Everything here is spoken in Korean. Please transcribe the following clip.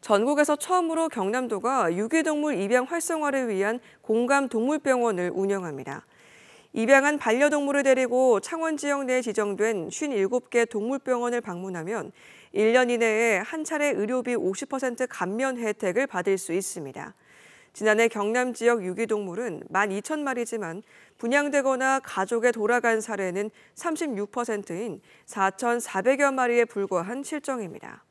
전국에서 처음으로 경남도가 유기동물 입양 활성화를 위한 공감 동물병원을 운영합니다. 입양한 반려동물을 데리고 창원 지역 내에 지정된 57개 동물병원을 방문하면 1년 이내에 한 차례 의료비 50% 감면 혜택을 받을 수 있습니다. 지난해 경남 지역 유기동물은 12,000마리지만 분양되거나 가족에 돌아간 사례는 36%인 4,400여 마리에 불과한 실정입니다.